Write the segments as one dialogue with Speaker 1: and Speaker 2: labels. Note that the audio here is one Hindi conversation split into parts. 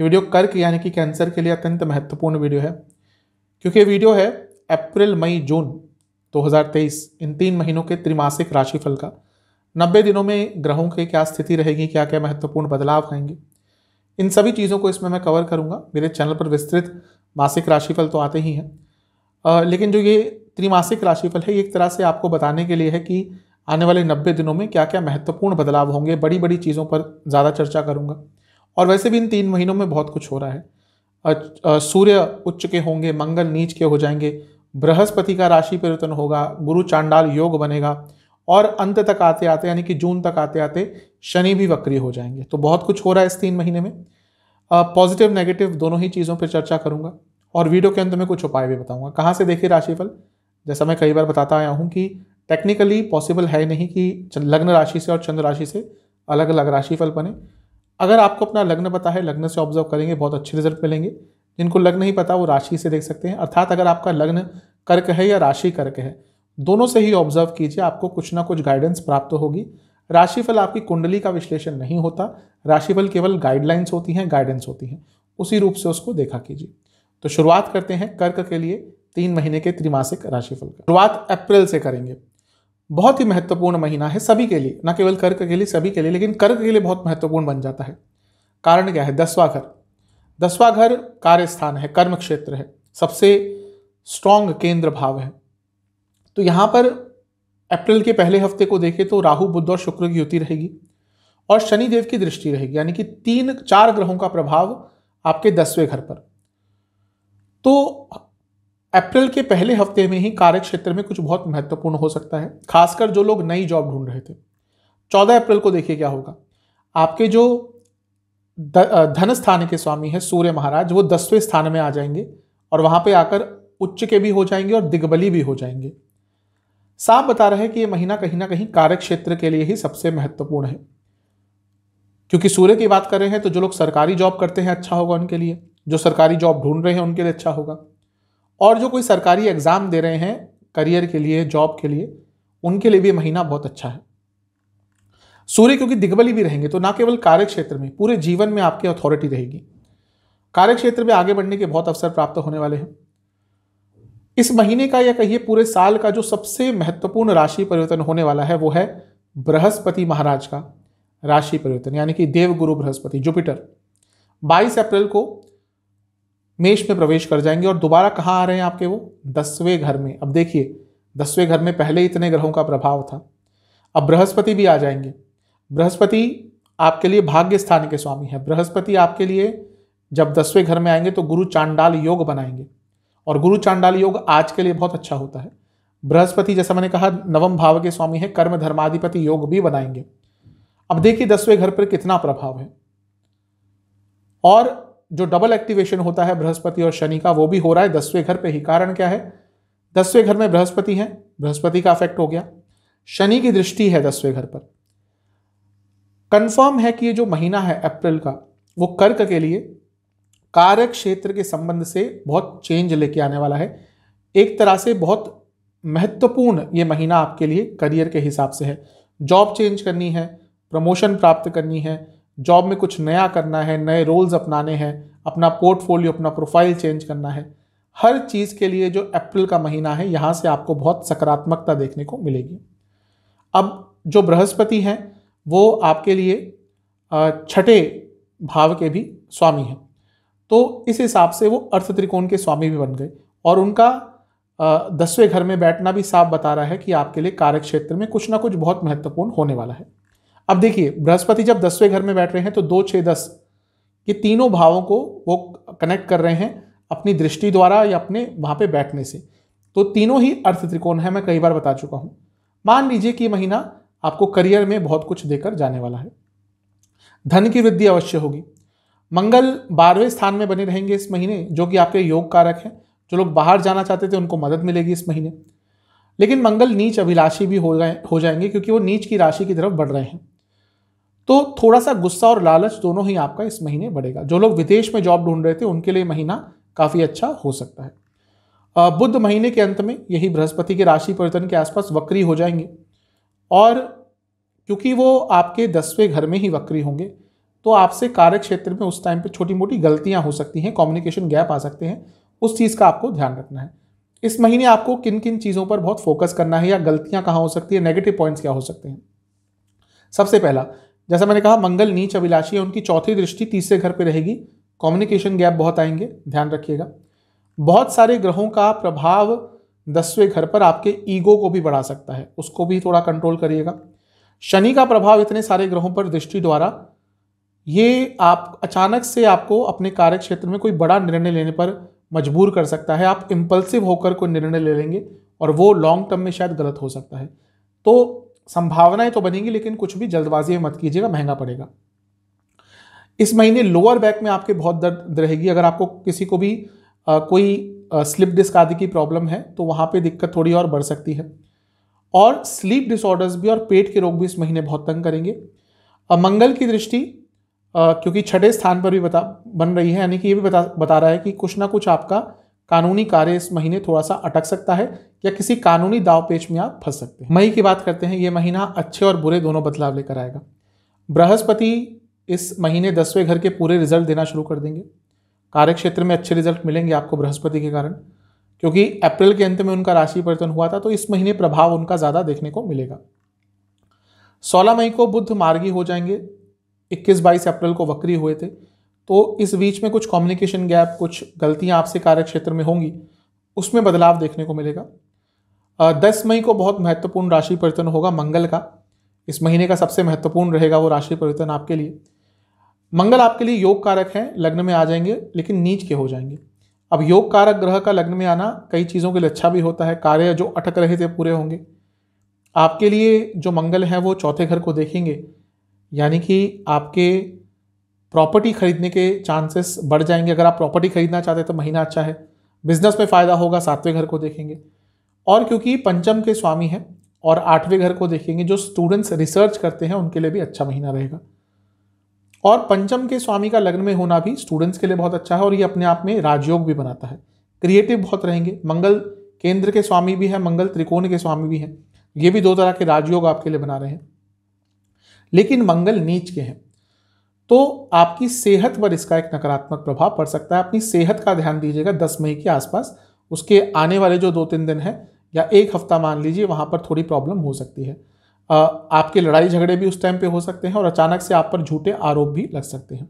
Speaker 1: ये वीडियो कर्क यानी कि कैंसर के लिए अत्यंत महत्वपूर्ण वीडियो है क्योंकि ये वीडियो है अप्रैल मई जून 2023 इन तीन महीनों के त्रिमासिक राशिफल का नब्बे दिनों में ग्रहों की क्या स्थिति रहेगी क्या क्या महत्वपूर्ण बदलाव आएंगे इन सभी चीज़ों को इसमें मैं कवर करूँगा मेरे चैनल पर विस्तृत मासिक राशिफल तो आते ही हैं लेकिन जो ये त्रिमासिक राशिफल है ये एक तरह से आपको बताने के लिए है कि आने वाले नब्बे दिनों में क्या क्या महत्वपूर्ण बदलाव होंगे बड़ी बड़ी चीज़ों पर ज़्यादा चर्चा करूँगा और वैसे भी इन तीन महीनों में बहुत कुछ हो रहा है सूर्य उच्च के होंगे मंगल नीच के हो जाएंगे बृहस्पति का राशि परिवर्तन होगा गुरु चांडाल योग बनेगा और अंत तक आते आते यानी कि जून तक आते आते शनि भी वक्री हो जाएंगे तो बहुत कुछ हो रहा है इस तीन महीने में पॉजिटिव नेगेटिव दोनों ही चीज़ों पर चर्चा करूंगा और वीडियो के अंत में कुछ उपाय भी बताऊंगा कहाँ से देखिए राशिफल जैसा मैं कई बार बताता आया हूँ कि टेक्निकली पॉसिबल है नहीं कि लग्न राशि से और चंद्र राशि से अलग अलग राशिफल बने अगर आपको अपना लग्न पता है लग्न से ऑब्जर्व करेंगे बहुत अच्छे रिजल्ट मिलेंगे जिनको लग्न ही पता वो राशि से देख सकते हैं अर्थात अगर आपका लग्न कर्क है या राशि कर्क है दोनों से ही ऑब्जर्व कीजिए आपको कुछ ना कुछ गाइडेंस प्राप्त होगी राशिफल आपकी कुंडली का विश्लेषण नहीं होता राशिफल केवल गाइडलाइंस होती हैं गाइडेंस होती हैं उसी रूप से उसको देखा कीजिए तो शुरुआत करते हैं कर्क के लिए तीन महीने के त्रिमासिक राशिफल का शुरुआत अप्रैल से करेंगे बहुत ही महत्वपूर्ण महीना है सभी के लिए न केवल कर्क के लिए सभी के लिए लेकिन कर्क के लिए बहुत महत्वपूर्ण बन जाता है कारण क्या है दसवा घर दसवा घर कार्यस्थान है कर्म क्षेत्र है सबसे स्ट्रांग केंद्र भाव है तो यहाँ पर अप्रैल के पहले हफ्ते को देखें तो राहु बुद्ध और शुक्र की युति रहेगी और शनि देव की दृष्टि रहेगी यानी कि तीन चार ग्रहों का प्रभाव आपके दसवें घर पर तो अप्रैल के पहले हफ्ते में ही कार्य क्षेत्र में कुछ बहुत महत्वपूर्ण हो सकता है खासकर जो लोग नई जॉब ढूंढ रहे थे 14 अप्रैल को देखिए क्या होगा आपके जो धन स्थान के स्वामी हैं सूर्य महाराज वो दसवें स्थान में आ जाएंगे और वहां पे आकर उच्च के भी हो जाएंगे और दिग्बली भी हो जाएंगे साफ बता रहे हैं कि ये महीना कहीं ना कहीं कार्य क्षेत्र के लिए ही सबसे महत्वपूर्ण है क्योंकि सूर्य की बात कर रहे हैं तो जो लोग सरकारी जॉब करते हैं अच्छा होगा उनके लिए जो सरकारी जॉब ढूंढ रहे हैं उनके लिए अच्छा होगा और जो कोई सरकारी एग्ज़ाम दे रहे हैं करियर के लिए जॉब के लिए उनके लिए भी महीना बहुत अच्छा है सूर्य क्योंकि दिग्बली भी रहेंगे तो ना केवल कार्य क्षेत्र में पूरे जीवन में आपकी अथॉरिटी रहेगी कार्य क्षेत्र में आगे बढ़ने के बहुत अवसर प्राप्त होने वाले हैं इस महीने का या कहिए पूरे साल का जो सबसे महत्वपूर्ण राशि परिवर्तन होने वाला है वो है बृहस्पति महाराज का राशि परिवर्तन यानी कि देवगुरु बृहस्पति जुपिटर 22 अप्रैल को मेष में प्रवेश कर जाएंगे और दोबारा कहाँ आ रहे हैं आपके वो दसवें घर में अब देखिए दसवें घर में पहले इतने ग्रहों का प्रभाव था अब बृहस्पति भी आ जाएंगे बृहस्पति आपके लिए भाग्य स्थान के स्वामी है बृहस्पति आपके लिए जब दसवें घर में आएंगे तो गुरु चांडाल योग बनाएंगे और गुरु चांडाल योग आज के लिए बहुत अच्छा होता है बृहस्पति जैसा मैंने कहा नवम भाव के स्वामी है कर्म धर्माधिपति योग भी बनाएंगे अब देखिए दसवें घर पर कितना प्रभाव है और जो डबल एक्टिवेशन होता है बृहस्पति और शनि का वो भी हो रहा है दसवें घर पे ही कारण क्या है दसवें घर में बृहस्पति है बृहस्पति का अफेक्ट हो गया शनि की दृष्टि है दसवें घर पर कंफर्म है कि ये जो महीना है अप्रैल का वो कर्क के लिए कार्य क्षेत्र के संबंध से बहुत चेंज लेके आने वाला है एक तरह से बहुत महत्वपूर्ण ये महीना आपके लिए करियर के हिसाब से है जॉब चेंज करनी है प्रमोशन प्राप्त करनी है जॉब में कुछ नया करना है नए रोल्स अपनाने हैं अपना पोर्टफोलियो अपना प्रोफाइल चेंज करना है हर चीज़ के लिए जो अप्रैल का महीना है यहाँ से आपको बहुत सकारात्मकता देखने को मिलेगी अब जो बृहस्पति हैं वो आपके लिए छठे भाव के भी स्वामी हैं तो इस हिसाब से वो अर्थ त्रिकोण के स्वामी भी बन गए और उनका दसवें घर में बैठना भी साफ बता रहा है कि आपके लिए कार्य क्षेत्र में कुछ ना कुछ बहुत महत्वपूर्ण होने वाला है अब देखिए बृहस्पति जब दसवें घर में बैठ रहे हैं तो दो छः दस ये तीनों भावों को वो कनेक्ट कर रहे हैं अपनी दृष्टि द्वारा या अपने वहाँ पे बैठने से तो तीनों ही अर्थ त्रिकोण है मैं कई बार बता चुका हूँ मान लीजिए कि महीना आपको करियर में बहुत कुछ देकर जाने वाला है धन की वृद्धि अवश्य होगी मंगल बारहवें स्थान में बने रहेंगे इस महीने जो कि आपके योग कारक हैं जो लोग बाहर जाना चाहते थे उनको मदद मिलेगी इस महीने लेकिन मंगल नीच अभिलाषी भी हो गए हो जाएंगे क्योंकि वो नीच की राशि की तरफ बढ़ रहे हैं तो थोड़ा सा गुस्सा और लालच दोनों ही आपका इस महीने बढ़ेगा जो लोग विदेश में जॉब ढूंढ रहे थे उनके लिए महीना काफ़ी अच्छा हो सकता है बुद्ध महीने के अंत में यही बृहस्पति के राशि परिवर्तन के आसपास वक्री हो जाएंगे और क्योंकि वो आपके दसवें घर में ही वक्री होंगे तो आपसे कार्य क्षेत्र में उस टाइम पे छोटी मोटी गलतियां हो सकती हैं कम्युनिकेशन गैप आ सकते हैं उस चीज़ का आपको ध्यान रखना है इस महीने आपको किन किन चीज़ों पर बहुत फोकस करना है या गलतियां कहाँ हो सकती है नेगेटिव पॉइंट्स क्या हो सकते हैं सबसे पहला जैसा मैंने कहा मंगल नीच अभिलाषी है उनकी चौथी दृष्टि तीसरे घर पर रहेगी कम्युनिकेशन गैप बहुत आएंगे ध्यान रखिएगा बहुत सारे ग्रहों का प्रभाव दसवें घर पर आपके ईगो को भी बढ़ा सकता है उसको भी थोड़ा कंट्रोल करिएगा शनि का प्रभाव इतने सारे ग्रहों पर दृष्टि द्वारा ये आप अचानक से आपको अपने कार्य क्षेत्र में कोई बड़ा निर्णय लेने पर मजबूर कर सकता है आप इम्पल्सिव होकर कोई निर्णय ले लेंगे और वो लॉन्ग टर्म में शायद गलत हो सकता है तो संभावनाएं तो बनेंगी लेकिन कुछ भी जल्दबाजी में मत कीजिएगा महंगा पड़ेगा इस महीने लोअर बैक में आपके बहुत दर्द रहेगी अगर आपको किसी को भी आ, कोई आ, स्लिप डिस्क आदि की प्रॉब्लम है तो वहाँ पे दिक्कत थोड़ी और बढ़ सकती है और स्लीप डिसऑर्डर्स भी और पेट के रोग भी इस महीने बहुत तंग करेंगे और मंगल की दृष्टि क्योंकि छठे स्थान पर भी बता बन रही है यानी कि ये भी बता बता रहा है कि कुछ ना कुछ आपका कानूनी कार्य इस महीने थोड़ा सा अटक सकता है या किसी कानूनी दाव पेच में आप फंस सकते हैं मई की बात करते हैं ये महीना अच्छे और बुरे दोनों बदलाव लेकर आएगा बृहस्पति इस महीने दसवें घर के पूरे रिजल्ट देना शुरू कर देंगे कार्य क्षेत्र में अच्छे रिजल्ट मिलेंगे आपको बृहस्पति के कारण क्योंकि अप्रैल के अंत में उनका राशि परिवर्तन हुआ था तो इस महीने प्रभाव उनका ज़्यादा देखने को मिलेगा सोलह मई को बुद्ध मार्गी हो जाएंगे इक्कीस बाईस अप्रैल को वक्री हुए थे तो इस बीच में कुछ कम्युनिकेशन गैप कुछ गलतियाँ आपसे कार्य में होंगी उसमें बदलाव देखने को मिलेगा दस मई को बहुत महत्वपूर्ण राशि परिवर्तन होगा मंगल का इस महीने का सबसे महत्वपूर्ण रहेगा वो राशि परिवर्तन आपके लिए मंगल आपके लिए योग कारक हैं लग्न में आ जाएंगे लेकिन नीच के हो जाएंगे अब योग कारक ग्रह का लग्न में आना कई चीज़ों के लिए अच्छा भी होता है कार्य जो अटक रहे थे पूरे होंगे आपके लिए जो मंगल है वो चौथे घर को देखेंगे यानी कि आपके प्रॉपर्टी खरीदने के चांसेस बढ़ जाएंगे अगर आप प्रॉपर्टी खरीदना चाहते हैं तो महीना अच्छा है बिजनेस में फ़ायदा होगा सातवें घर को देखेंगे और क्योंकि पंचम के स्वामी हैं और आठवें घर को देखेंगे जो स्टूडेंट्स रिसर्च करते हैं उनके लिए भी अच्छा महीना रहेगा और पंचम के स्वामी का लग्न में होना भी स्टूडेंट्स के लिए बहुत अच्छा है और ये अपने आप में राजयोग भी बनाता है क्रिएटिव बहुत रहेंगे मंगल केंद्र के स्वामी भी हैं मंगल त्रिकोण के स्वामी भी हैं ये भी दो तरह के राजयोग आपके लिए बना रहे हैं लेकिन मंगल नीच के हैं तो आपकी सेहत पर इसका एक नकारात्मक प्रभाव पड़ सकता है अपनी सेहत का ध्यान दीजिएगा दस मई के आसपास उसके आने वाले जो दो तीन दिन हैं या एक हफ्ता मान लीजिए वहाँ पर थोड़ी प्रॉब्लम हो सकती है आपके लड़ाई झगड़े भी उस टाइम पे हो सकते हैं और अचानक से आप पर झूठे आरोप भी लग सकते हैं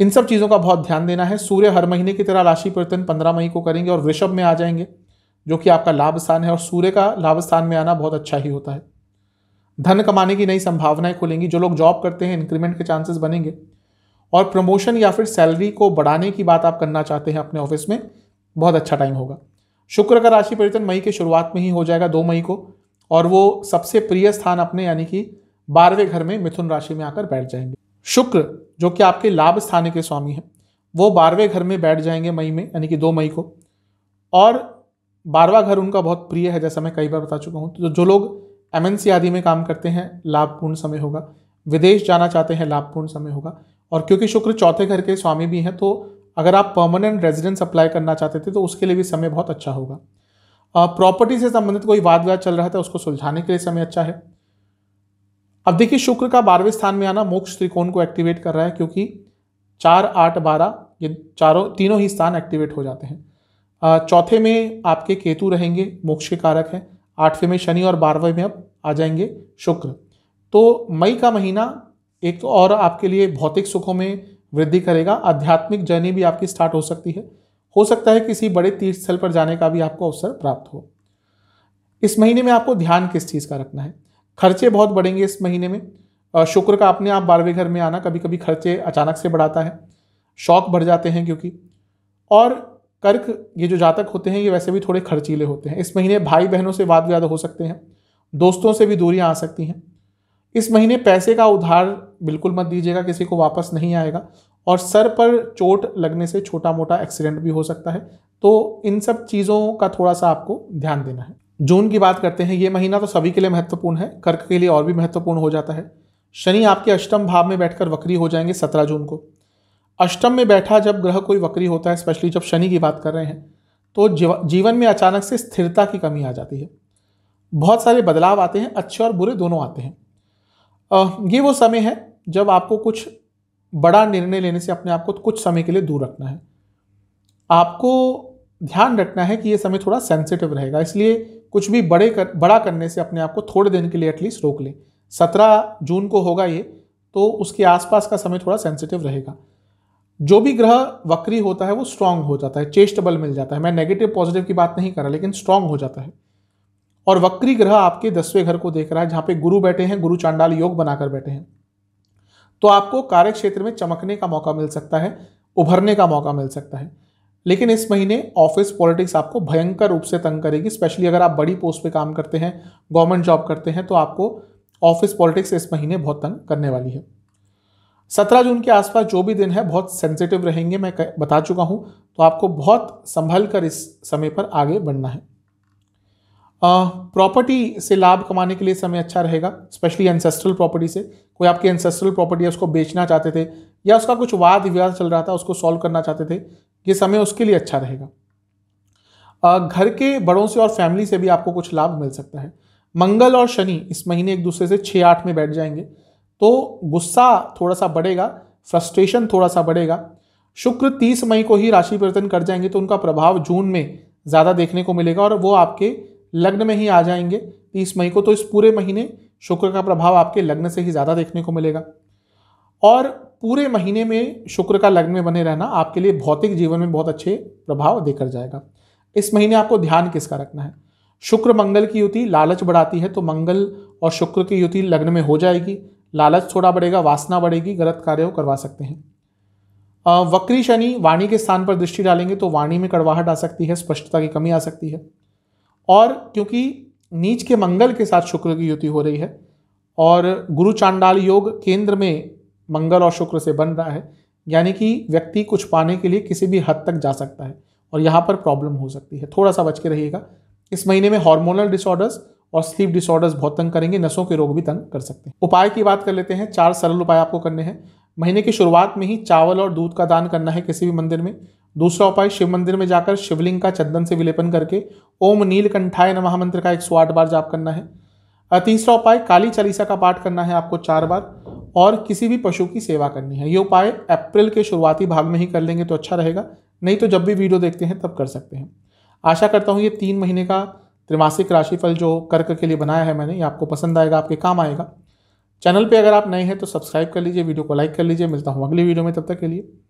Speaker 1: इन सब चीज़ों का बहुत ध्यान देना है सूर्य हर महीने की तरह राशि परिवर्तन पंद्रह मई को करेंगे और वृषभ में आ जाएंगे जो कि आपका लाभ स्थान है और सूर्य का लाभ स्थान में आना बहुत अच्छा ही होता है धन कमाने की नई संभावनाएं खुलेंगी जो लोग जॉब करते हैं इंक्रीमेंट के चांसेस बनेंगे और प्रमोशन या फिर सैलरी को बढ़ाने की बात आप करना चाहते हैं अपने ऑफिस में बहुत अच्छा टाइम होगा शुक्र का राशि परिवर्तन मई के शुरुआत में ही हो जाएगा दो मई को और वो सबसे प्रिय स्थान अपने यानी कि बारहवें घर में मिथुन राशि में आकर बैठ जाएंगे शुक्र जो कि आपके लाभ स्थान के स्वामी हैं वो बारहवें घर में बैठ जाएंगे मई में यानी कि दो मई को और बारहवा घर उनका बहुत प्रिय है जैसा मैं कई बार बता चुका हूँ तो जो लोग एम आदि में काम करते हैं लाभपूर्ण समय होगा विदेश जाना चाहते हैं लाभपूर्ण समय होगा और क्योंकि शुक्र चौथे घर के स्वामी भी हैं तो अगर आप परमानेंट रेजिडेंस अप्लाई करना चाहते थे तो उसके लिए भी समय बहुत अच्छा होगा प्रॉपर्टी से संबंधित कोई वाद विवाद चल रहा था तो उसको सुलझाने के लिए समय अच्छा है अब देखिए शुक्र का बारहवें स्थान में आना मोक्ष त्रिकोण को एक्टिवेट कर रहा है क्योंकि चार आठ बारह ये चारों तीनों ही स्थान एक्टिवेट हो जाते हैं चौथे में आपके केतु रहेंगे मोक्ष के कारक हैं आठवें में शनि और बारहवें में अब आ जाएंगे शुक्र तो मई का महीना एक तो और आपके लिए भौतिक सुखों में वृद्धि करेगा आध्यात्मिक जर्नी भी आपकी स्टार्ट हो सकती है हो सकता है किसी बड़े तीर्थ स्थल पर जाने का भी आपको अवसर प्राप्त हो इस महीने में आपको ध्यान किस चीज़ का रखना है खर्चे बहुत बढ़ेंगे इस महीने में शुक्र का अपने आप बारहवें घर में आना कभी कभी खर्चे अचानक से बढ़ाता है शौक बढ़ जाते हैं क्योंकि और कर्क ये जो जातक होते हैं ये वैसे भी थोड़े खर्चीले होते हैं इस महीने भाई बहनों से वाद विवाद हो सकते हैं दोस्तों से भी दूरियां आ सकती हैं इस महीने पैसे का उधार बिल्कुल मत दीजिएगा किसी को वापस नहीं आएगा और सर पर चोट लगने से छोटा मोटा एक्सीडेंट भी हो सकता है तो इन सब चीज़ों का थोड़ा सा आपको ध्यान देना है जून की बात करते हैं ये महीना तो सभी के लिए महत्वपूर्ण है कर्क के लिए और भी महत्वपूर्ण हो जाता है शनि आपके अष्टम भाव में बैठकर वक्री हो जाएंगे सत्रह जून को अष्टम में बैठा जब ग्रह कोई वक्री होता है स्पेशली जब शनि की बात कर रहे हैं तो जीवन में अचानक से स्थिरता की कमी आ जाती है बहुत सारे बदलाव आते हैं अच्छे और बुरे दोनों आते हैं ये वो समय है जब आपको कुछ बड़ा निर्णय लेने से अपने आप को कुछ समय के लिए दूर रखना है आपको ध्यान रखना है कि ये समय थोड़ा सेंसिटिव रहेगा इसलिए कुछ भी बड़े कर बड़ा करने से अपने आप को थोड़े दिन के लिए एटलीस्ट रोक लें सत्रह जून को होगा ये तो उसके आसपास का समय थोड़ा सेंसिटिव रहेगा जो भी ग्रह वक्री होता है वो स्ट्रांग हो जाता है चेस्ट बल मिल जाता है मैं नेगेटिव पॉजिटिव की बात नहीं कर रहा लेकिन स्ट्रांग हो जाता है और वक्री ग्रह आपके दसवें घर को देख रहा है जहाँ पे गुरु बैठे हैं गुरु चांडाल योग बनाकर बैठे हैं तो आपको कार्य क्षेत्र में चमकने का मौका मिल सकता है उभरने का मौका मिल सकता है लेकिन इस महीने ऑफिस पॉलिटिक्स आपको भयंकर रूप से तंग करेगी स्पेशली अगर आप बड़ी पोस्ट पे काम करते हैं गवर्नमेंट जॉब करते हैं तो आपको ऑफिस पॉलिटिक्स इस महीने बहुत तंग करने वाली है सत्रह जून के आसपास जो भी दिन है बहुत सेंसिटिव रहेंगे मैं बता चुका हूँ तो आपको बहुत संभल कर इस समय पर आगे बढ़ना है प्रॉपर्टी से लाभ कमाने के लिए समय अच्छा रहेगा स्पेशली एंसेस्ट्रल प्रॉपर्टी से कोई आपकी एंसेस्ट्रल प्रॉपर्टी है उसको बेचना चाहते थे या उसका कुछ वाद विवाद चल रहा था उसको सॉल्व करना चाहते थे ये समय उसके लिए अच्छा रहेगा घर के बड़ों से और फैमिली से भी आपको कुछ लाभ मिल सकता है मंगल और शनि इस महीने एक दूसरे से छः आठ में बैठ जाएंगे तो गुस्सा थोड़ा सा बढ़ेगा फ्रस्ट्रेशन थोड़ा सा बढ़ेगा शुक्र तीस मई को ही राशि परिवर्तन कर जाएंगे तो उनका प्रभाव जून में ज़्यादा देखने को मिलेगा और वो आपके लग्न में ही आ जाएंगे तीस मई को तो इस पूरे महीने शुक्र का प्रभाव आपके लग्न से ही ज़्यादा देखने को मिलेगा और पूरे महीने में शुक्र का लग्न में बने रहना आपके लिए भौतिक जीवन में बहुत अच्छे प्रभाव देकर जाएगा इस महीने आपको ध्यान किसका रखना है शुक्र मंगल की युति लालच बढ़ाती है तो मंगल और शुक्र की युति लग्न में हो जाएगी लालच थोड़ा बढ़ेगा वासना बढ़ेगी गलत कार्य करवा सकते हैं वक्री शनि वाणी के स्थान पर दृष्टि डालेंगे तो वाणी में कड़वाहट आ सकती है स्पष्टता की कमी आ सकती है और क्योंकि नीच के मंगल के साथ शुक्र की युति हो रही है और गुरु चांडाल योग केंद्र में मंगल और शुक्र से बन रहा है यानी कि व्यक्ति कुछ पाने के लिए किसी भी हद तक जा सकता है और यहाँ पर प्रॉब्लम हो सकती है थोड़ा सा बच के रहिएगा इस महीने में हार्मोनल डिसऑर्डर्स और स्लीप डिसऑर्डर्स बहुत तंग करेंगे नसों के रोग भी तंग कर सकते हैं उपाय की बात कर लेते हैं चार सरल उपाय आपको करने हैं महीने की शुरुआत में ही चावल और दूध का दान करना है किसी भी मंदिर में दूसरा उपाय शिव मंदिर में जाकर शिवलिंग का चंदन से विलेपन करके ओम नीलकंठाय नमः मंत्र का एक सौ आठ बार जाप करना है और तीसरा उपाय काली चालीसा का पाठ करना है आपको चार बार और किसी भी पशु की सेवा करनी है ये उपाय अप्रैल के शुरुआती भाग में ही कर लेंगे तो अच्छा रहेगा नहीं तो जब भी वीडियो देखते हैं तब कर सकते हैं आशा करता हूँ ये तीन महीने का त्रिमासिक राशिफल जो कर्क के लिए बनाया है मैंने ये आपको पसंद आएगा आपके काम आएगा चैनल पे अगर आप नए हैं तो सब्सक्राइब कर लीजिए वीडियो को लाइक कर लीजिए मिलता हूँ अगली वीडियो में तब तक के लिए